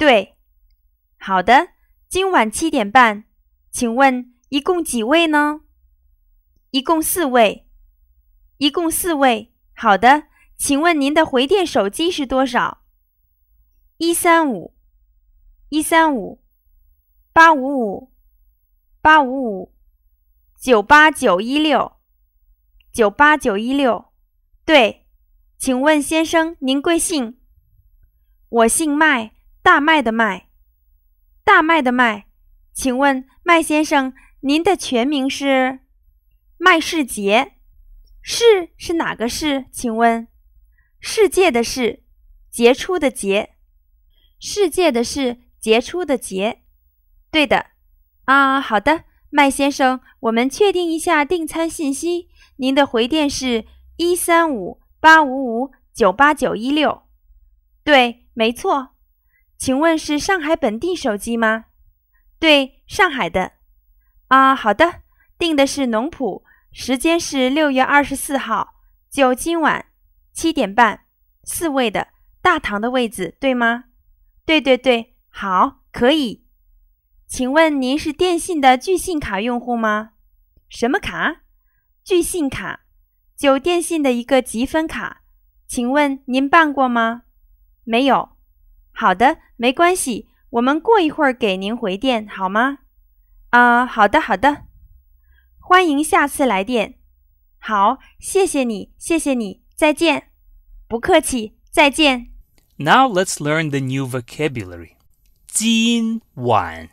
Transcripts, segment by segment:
对，好的，今晚七点半，请问一共几位呢？一共四位，一共四位。好的，请问您的回电手机是多少？一三五，一三五，八五五，八五五，九八九一六，九八九一六。对，请问先生您贵姓？我姓麦。大麦的麦，大麦的麦，请问麦先生，您的全名是麦世杰？世是哪个世？请问世界的世，杰出的杰，世界的世，杰出的杰，对的啊，好的，麦先生，我们确定一下订餐信息，您的回电是一三五八五五九八九一六，对，没错。请问是上海本地手机吗？对，上海的。啊，好的。订的是农普，时间是六月二十四号，就今晚七点半，四位的，大堂的位置对吗？对对对，好，可以。请问您是电信的巨信卡用户吗？什么卡？巨信卡，就电信的一个积分卡。请问您办过吗？没有。好的，没关系，我们过一会儿给您回电，好吗？啊，好的，好的，欢迎下次来电。好，谢谢你，谢谢你，再见。不客气，再见。Now let's learn the new vocabulary. 今晚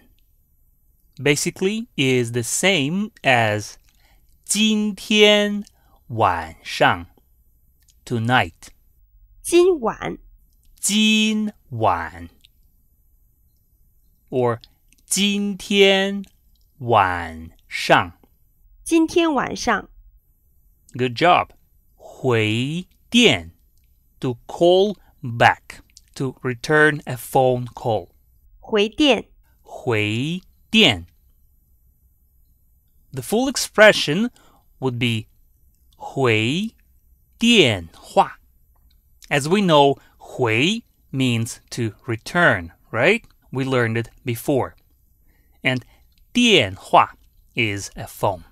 basically is the same as 今天晚上 tonight. 今晚。今晚 or 今天晚上。今天晚上。Good job. 回电 to call back to return a phone call. 回电。回电。The full expression would be 回电话. As we know, hui means to return, right? We learned it before. And 电话 is a phone.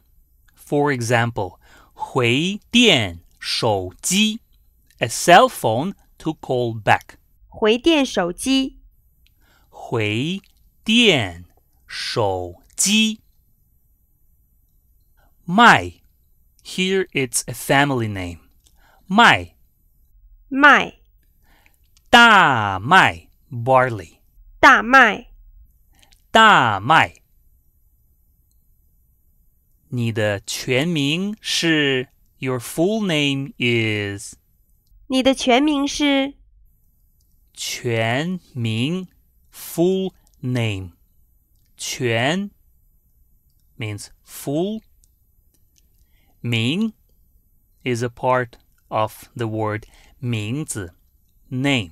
For example, 回电手机, a cell phone to call back. Mai, here it's a family name. 卖卖大麦 barley，大麦，大麦。你的全名是 Your full name is。你的全名是，全名 full name，全 means full。名 is a part of the word 名字 name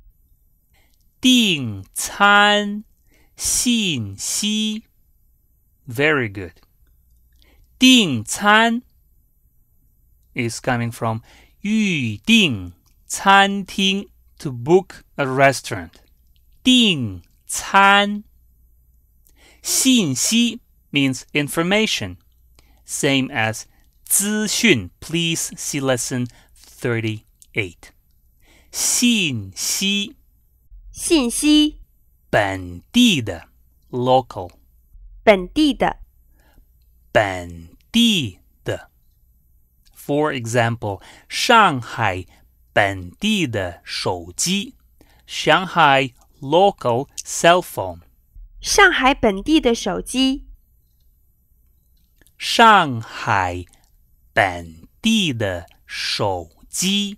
订餐信息，very 订餐 is coming from 预订餐厅 to book a restaurant. 订餐信息 means information, same as 资讯 please see lesson 38. 信息信息，本地的，local，本地的，本地的。For example，上海本地的手机，Shanghai local cell phone，上海本地的手机，上海本地的手机。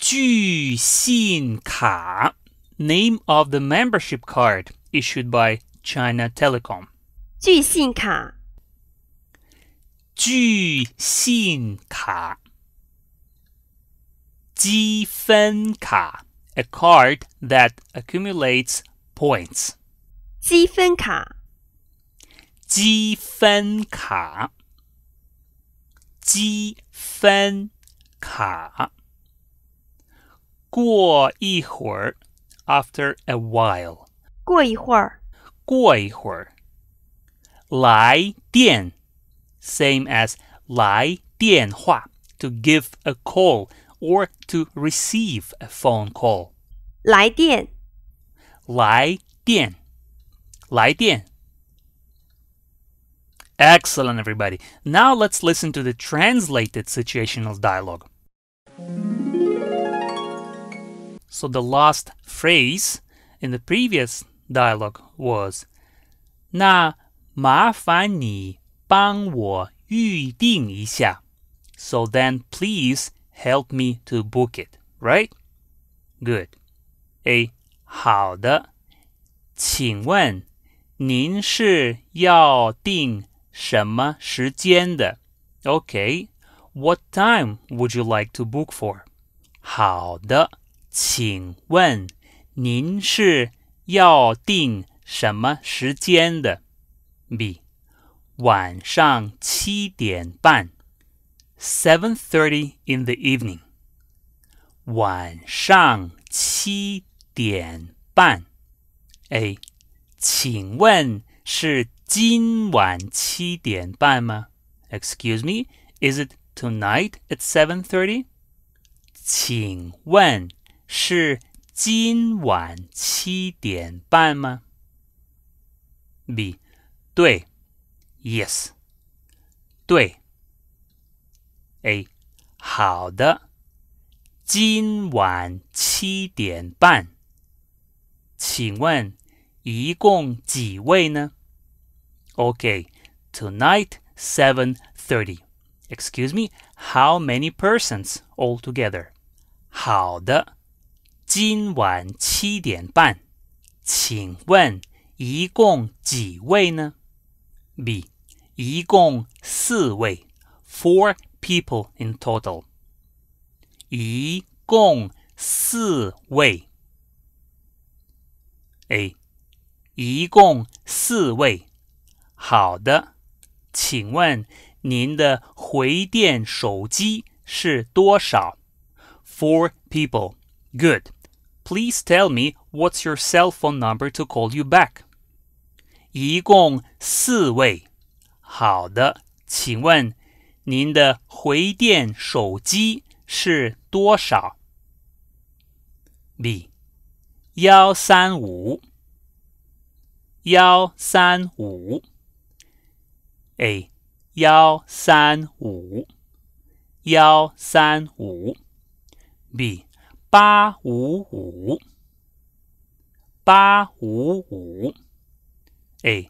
Ju Xin Ka, name of the membership card issued by China Telecom. Ji Ka. Ka. Ka, Fen a card that accumulates points. Ji Ji Ji Fen Fen Fen Ka. Ka. 积分卡。积分卡。积分卡。积分卡 after a same as to give a call or to receive a phone Excellent, everybody. Now let's listen to the translated situational dialogue. So the last phrase in the previous dialogue was "Na isha." So then please help me to book it, right? Good. A Okay. what time would you like to book for? 好的。请问您是要订什么时间的？B. thirty in the evening. 晚上七点半。A，请问是今晚七点半吗？Excuse 请问是今晚七点半吗？Excuse me, is it tonight at seven thirty？请问是今晚七点半吗？B 对，Yes，对。A 好的，今晚七点半。请问一共几位呢？OK，Tonight seven thirty. Excuse me, how many persons altogether? 好的。今晚七点半，请问一共几位呢？B，一共四位。Four people in total。一共四位。A，一共四位。好的，请问您的回电手机是多少？Four people. Good. please tell me what's your cell phone number to call you back. 一共四位。好的，请问您的回电手机是多少？B 幺三五幺三五 A 幺三五幺三五 B。八五五，八五五，哎，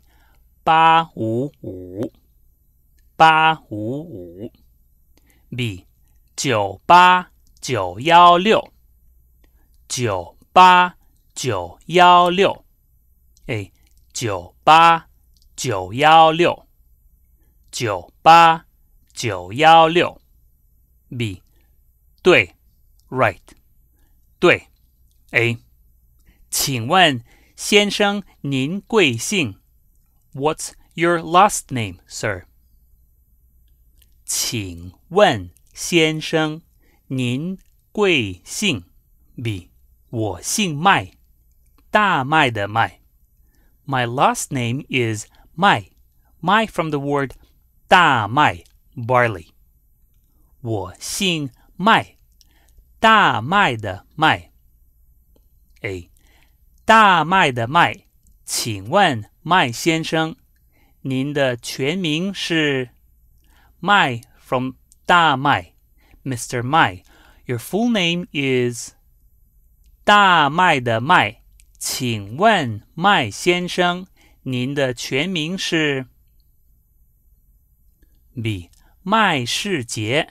八五五，八五五。b 九八九幺六，九八九幺六，哎，九八九幺六，九八九幺六。b 对，right。对。A，请问先生您贵姓？What's your last name, sir？请问先生您贵姓？B，我姓麦，大麦的麦。My last name is Mai. Mai from the word 大麦 barley. barley。我姓麦。大麦的麦，A，大麦的麦，请问麦先生，您的全名是麦 from 大麦，Mr. 麦，Your full name is 大麦的麦，请问麦先生，您的全名是 b 麦世杰。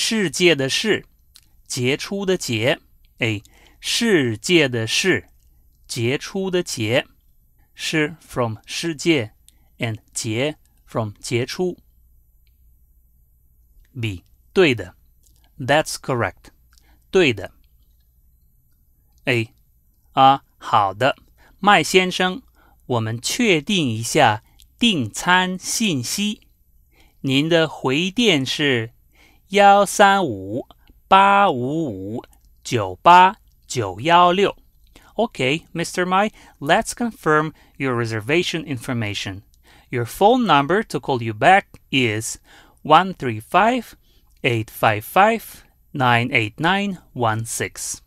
世界的世，杰出的杰。哎，世界的世，杰出的杰，是 from 世界，and 杰 from 杰出。B 对的，That's correct，对的。A 啊，好的，麦先生，我们确定一下订餐信息。您的回电是。幺三五八五五九八九幺六。Okay, Mr. Mai, let's confirm your reservation information. Your phone number to call you back is 135 855 98916.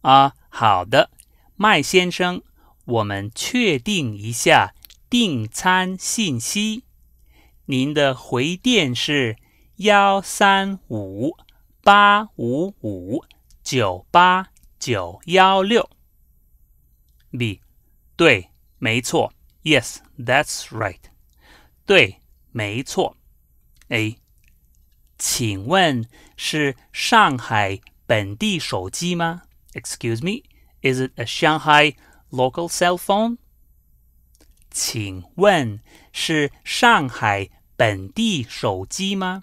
啊，好的，麦先生，我们确定一下订餐信息。您的回电是 ah, 幺三五八五五九八九幺六 B，对，没错。Yes, that's right。对，没错。A，请问是上海本地手机吗？Excuse me, is it a Shanghai local cell phone？请问是上海本地手机吗？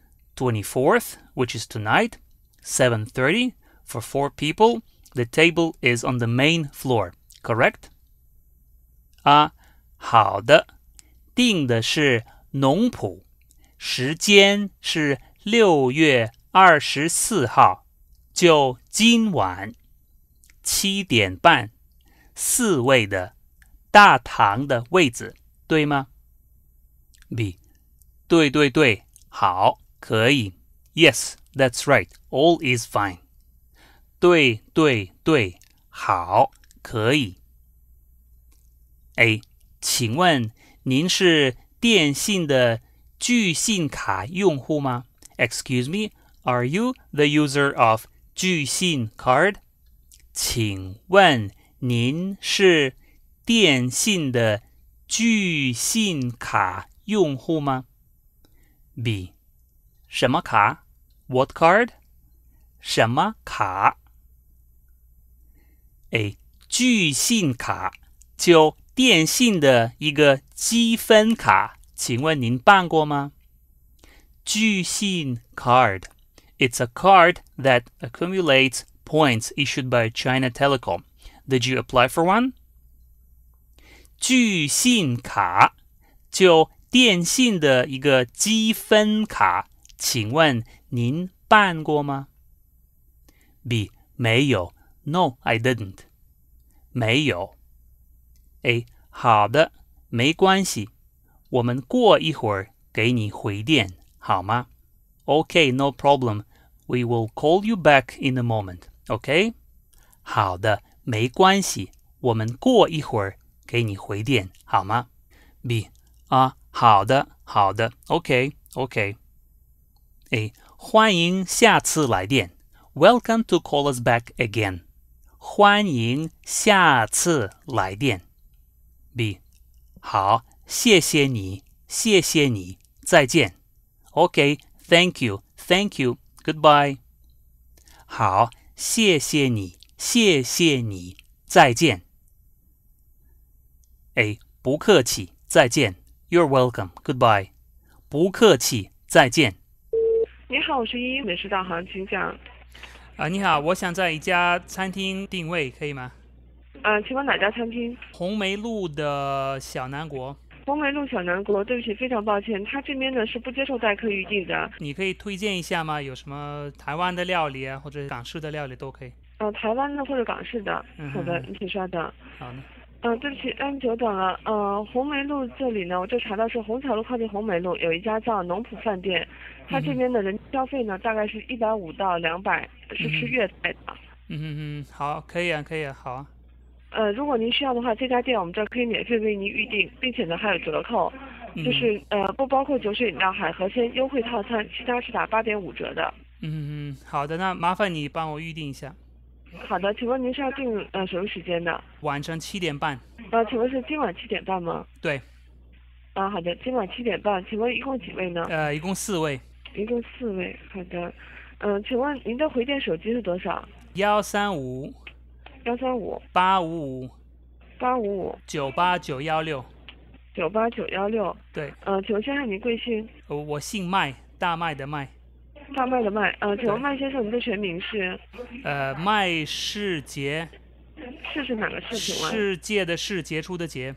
24th, which is tonight, 7.30 for four people. The table is on the main floor, correct? 啊，好的，定的是农谱，时间是六月二十四号，就今晚七点半，四位的大堂的位子，对吗？B，对对对，好。Ah, 可以。Yes, that's right. All is fine. 对对对，好，可以。A，请问您是电信的巨信卡用户吗？Excuse me, are you the user of 巨信 card？请问您是电信的巨信卡用户吗？B，什么卡？What card？什么卡？哎，拒信卡，就电信的一个积分卡，请问您办过吗？拒信 card。It's a card that accumulates points issued by China Telecom. Did you apply for one? 拒信卡，就电信的一个积分卡。请问您办过吗？B 没有。No, I didn't。没有。A 好的，没关系，我们过一会儿给你回电，好吗？OK, no problem. We will call you back in a moment. OK？好的，没关系，我们过一会儿给你回电，好吗？B 啊，好的，好的。OK, OK。A 欢迎下次来电。Welcome to call us back again。欢迎下次来电。B，好，谢谢你，谢谢你，再见。OK，Thank you，Thank you，Goodbye。好，谢谢你，谢谢你，再见。A，不客气，再见。You're welcome，Goodbye。不客气，再见。你好，我是依依美食导航，请讲。啊，你好，我想在一家餐厅定位，可以吗？嗯，请问哪家餐厅？红梅路的小南国。红梅路小南国，对不起，非常抱歉，他这边呢是不接受代客预订的。你可以推荐一下吗？有什么台湾的料理啊，或者港式的料理都可以。嗯，台湾的或者港式的。好的，你请稍等。好的。嗯，对不起，让您久等了。嗯，红梅路这里呢，我就查到是虹桥路靠近红梅路有一家叫农普饭店，它这边的人消费呢大概是一百五到两百，是吃粤菜的。嗯嗯嗯，好，可以啊，可以啊，好啊。呃，如果您需要的话，这家店我们这儿可以免费为您预定，并且呢还有折扣，就是呃不包括酒水饮料、海河鲜优惠套餐，其他是打八点五折的。嗯嗯嗯，好的，那麻烦你帮我预定一下。好的，请问您是要订呃什么时间的？晚上七点半。呃，请问是今晚七点半吗？对。啊，好的，今晚七点半，请问一共几位呢？呃，一共四位。一共四位，好的。嗯，请问您的回电手机是多少？幺三五。幺三五。八五五。八五五。九八九幺六。九八九幺六。对。嗯，请问先生您贵姓？我我姓麦，大麦的麦。大麦的麦，呃，请问麦先生，您的全名是？呃，麦世杰。世是哪个世？请问。世界的世，杰出的杰。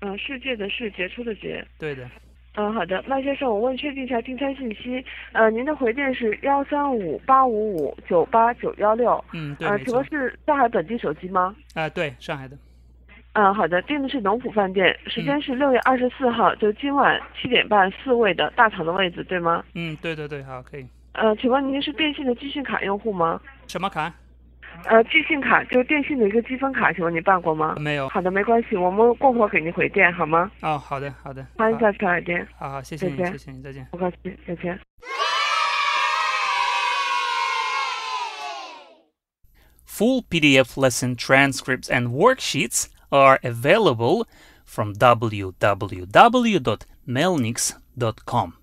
嗯，世界的世，杰出的杰。对的。嗯，好的，麦先生，我问确定一下订餐信息。呃，您的回电是幺三五八五五九八九幺六。嗯，对，呃，请问是上海本地手机吗？啊，对，上海的。嗯，好的，订的是农府饭店，时间是六月二十四号，就今晚七点半，四位的大堂的位置，对吗？嗯，对对对，好，可以。呃，请问您是电信的积分卡用户吗？什么卡？呃，积信卡，就是电信的一个积分卡，请问您办过吗？没有。好的，没关系，我们过会儿给您回电，好吗？哦，好的，好的。欢迎下次来电。好好，谢谢，谢谢，再见。不客气，再见。Full PDF lesson transcripts and worksheets. are available from www.melnix.com.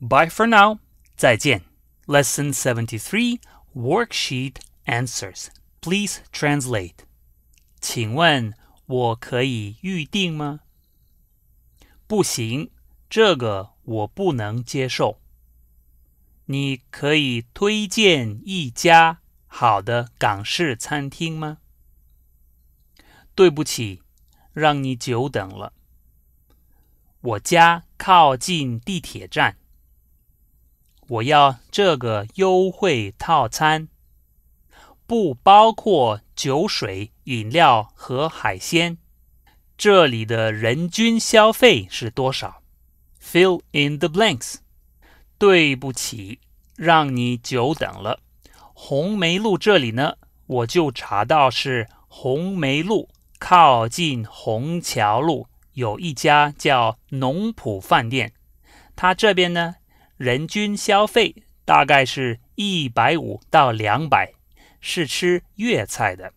Bye for now. 再见. Lesson 73 Worksheet Answers. Please translate. 请问我可以预定吗？不行，这个我不能接受。你可以推荐一家好的港式餐厅吗？对不起，让你久等了。我家靠近地铁站。我要这个优惠套餐，不包括酒水、饮料和海鲜。这里的人均消费是多少？Fill in the blanks。对不起，让你久等了。红梅路这里呢？我就查到是红梅路。靠近虹桥路有一家叫农圃饭店，它这边呢人均消费大概是150到200，是吃粤菜的。